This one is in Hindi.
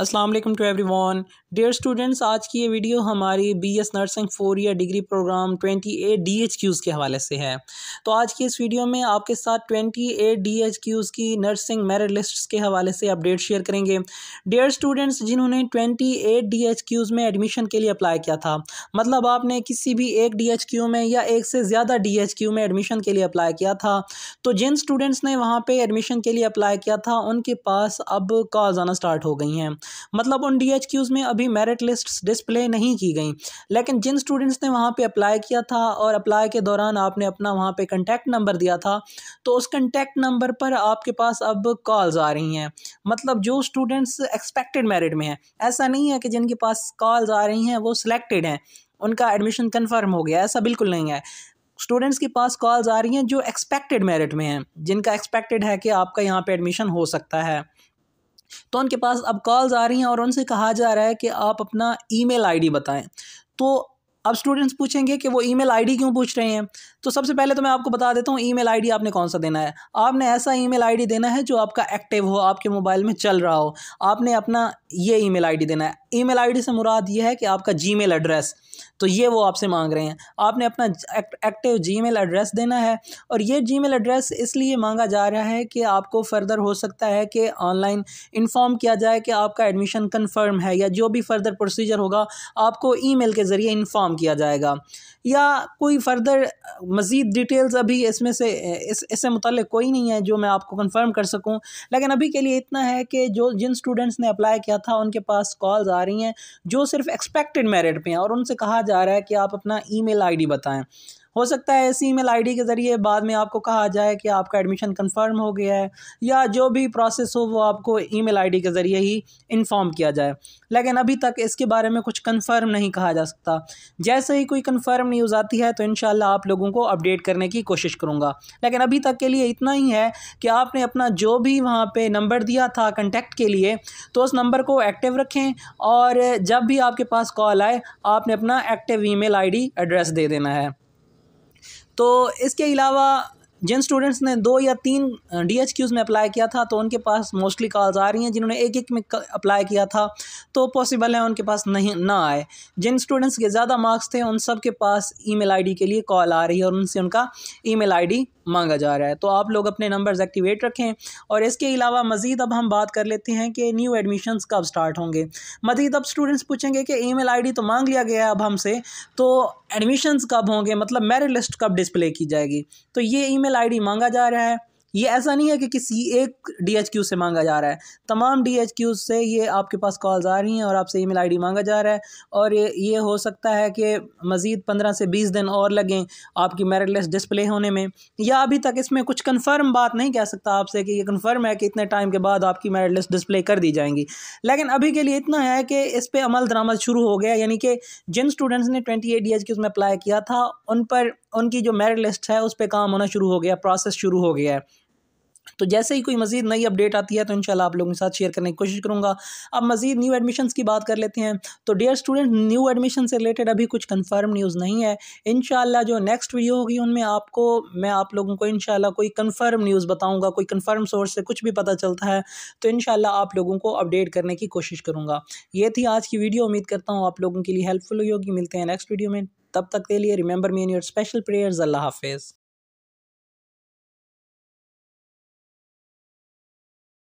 Aslam to everyone dear students आज की ये वीडियो हमारी B S nursing four year degree program twenty eight D H Qs के हवाले से है तो आज की इस वीडियो में आपके साथ twenty eight D H Qs की नर्सिंग मेरिट लिस्ट के हवाले से अपडेट शेयर करेंगे डियर स्टूडेंट्स जिन्होंने twenty eight D H Qs में एडमिशन के लिए अप्लाई किया था मतलब आपने किसी भी एक डी एच क्यू में या एक से ज़्यादा डी एच क्यू में एडमिशन के लिए अप्लाई किया था तो जिन स्टूडेंट्स ने वहाँ पर एडमिशन के लिए अप्लाई किया था उनके पास अब कॉल्स आना स्टार्ट हो गई हैं मतलब उन डी में अभी मेरिट लिस्ट डिस्प्ले नहीं की गई लेकिन जिन स्टूडेंट्स ने वहाँ पर अप्लाई किया था और अप्लाई के दौरान आपने अपना वहाँ पर कंटैक्ट नंबर दिया था तो उस कंटैक्ट नंबर पर आपके पास अब कॉल्स आ रही हैं मतलब जो स्टूडेंट्स एक्सपेक्टेड मेरिट में हैं ऐसा नहीं है कि जिनके पास कॉल्स आ रही हैं वो सिलेक्टेड हैं उनका एडमिशन कंफर्म हो गया ऐसा बिल्कुल नहीं है स्टूडेंट्स के पास कॉल्स आ रही हैं जो एक्सपेक्टेड मेरिट में हैं जिनका एक्सपेक्टेड है कि आपका यहाँ पे एडमिशन हो सकता है तो उनके पास अब कॉल्स आ रही हैं और उनसे कहा जा रहा है कि आप अपना ईमेल आईडी बताएं तो अब स्टूडेंट्स पूछेंगे कि वो ईमेल आईडी क्यों पूछ रहे हैं तो सबसे पहले तो मैं आपको बता देता हूँ ईमेल आईडी आपने कौन सा देना है आपने ऐसा ईमेल आईडी देना है जो आपका एक्टिव हो आपके मोबाइल में चल रहा हो आपने अपना ये ईमेल आईडी देना है ईमेल आईडी से मुराद ये है कि आपका मेल एड्रेस तो ये वो आपसे मांग रहे हैं आपने अपना एक्टिव मेल एड्रेस देना है और ये मेल एड्रेस इसलिए मांगा जा रहा है कि आपको फर्दर हो सकता है कि ऑनलाइन इन्फॉर्म किया जाए कि आपका एडमिशन कन्फर्म है या जो भी फर्दर प्रोसीजर होगा आपको मेल के ज़रिए इन्फॉर्म काम किया जाएगा या कोई फर्दर मज़ीद डिटेल्स अभी इसमें से इस इससे मुतल कोई नहीं है जो मैं आपको कंफर्म कर सकूं लेकिन अभी के लिए इतना है कि जो जिन स्टूडेंट्स ने अप्लाई किया था उनके पास कॉल्स आ रही हैं जो सिर्फ एक्सपेक्टेड मेरिट पे हैं और उनसे कहा जा रहा है कि आप अपना ईमेल आईडी बताएं हो सकता है ऐसी ईमेल आईडी के ज़रिए बाद में आपको कहा जाए कि आपका एडमिशन कंफर्म हो गया है या जो भी प्रोसेस हो वो आपको ईमेल आईडी के ज़रिए ही इन्फॉर्म किया जाए लेकिन अभी तक इसके बारे में कुछ कंफर्म नहीं कहा जा सकता जैसे ही कोई कंफर्म न्यूज़ आती है तो इन आप लोगों को अपडेट करने की कोशिश करूँगा लेकिन अभी तक के लिए इतना ही है कि आपने अपना जो भी वहाँ पर नंबर दिया था कंटेक्ट के लिए तो उस नंबर को एक्टिव रखें और जब भी आपके पास कॉल आए आपने अपना एक्टिव ई मेल एड्रेस दे देना है तो इसके अलावा जिन स्टूडेंट्स ने दो या तीन डी एच क्यूज़ में अप्लाई किया था तो उनके पास मोस्टली कॉल्स आ रही हैं जिन्होंने एक एक में अप्लाई किया था तो पॉसिबल है उनके पास नहीं ना आए जिन स्टूडेंट्स के ज़्यादा मार्क्स थे उन सब के पास ईमेल आईडी के लिए कॉल आ रही है और उनसे उनका ईमेल आईडी मांगा जा रहा है तो आप लोग अपने नंबर्स एक्टिवेट रखें और इसके अलावा मज़ीद अब हम बात कर लेते हैं कि न्यू एडमिशन कब स्टार्ट होंगे मज़ीद अब स्टूडेंट्स पूछेंगे कि ई मेल आई डी तो मांग लिया गया है अब हमसे तो एडमिशन्स कब होंगे मतलब मेरिट लिस्ट कब डिस्प्ले की जाएगी तो ये ई मेल ईमेल आईडी मांगा जा रहा है ये ऐसा नहीं है कि किसी एक डी से मांगा जा रहा है तमाम डी से ये आपके पास कॉल्स आ रही हैं और आपसे ईमेल आईडी मांगा जा रहा है और ये ये हो सकता है कि मज़ीद पंद्रह से बीस दिन और लगें आपकी मेरिटलेस डिस्प्ले होने में या अभी तक इसमें कुछ कन्फर्म बात नहीं कह सकता आपसे कि ये कन्फर्म है कि इतने टाइम के बाद आपकी मेरिटलेस डिस्प्ले कर दी जाएंगी लेकिन अभी के लिए इतना है कि इस पर अमल दरामद शुरू हो गया यानी कि जिन स्टूडेंट्स ने ट्वेंटी एट डी एच में अप्लाई किया था उन पर उनकी जो मेरिट लिस्ट है उस पर काम होना शुरू हो गया प्रोसेस शुरू हो गया है तो जैसे ही कोई मज़ीद नई अपडेट आती है तो इंशाल्लाह आप लोगों के साथ शेयर करने की कोशिश करूँगा अब मज़ीद न्यू एडमिशन की बात कर लेते हैं तो डियर स्टूडेंट न्यू एडमिशन से रिलेटेड अभी कुछ कन्फर्म न्यूज़ नहीं है इन जो नेक्स्ट वीडियो होगी उनमें आपको मैं आप लोगों को इन कोई कन्फर्म न्यूज़ बताऊँगा कोई कन्फर्म सोर्स से कुछ भी पता चलता है तो इन आप लोगों को अपडेट करने की कोशिश करूँगा ये थी आज की वीडियो उम्मीद करता हूँ आप लोगों के लिए हेल्पफुल होगी मिलते हैं नेक्स्ट वीडियो में तब तक के लिए remember me in your special prayers अल्लाह हाफिज़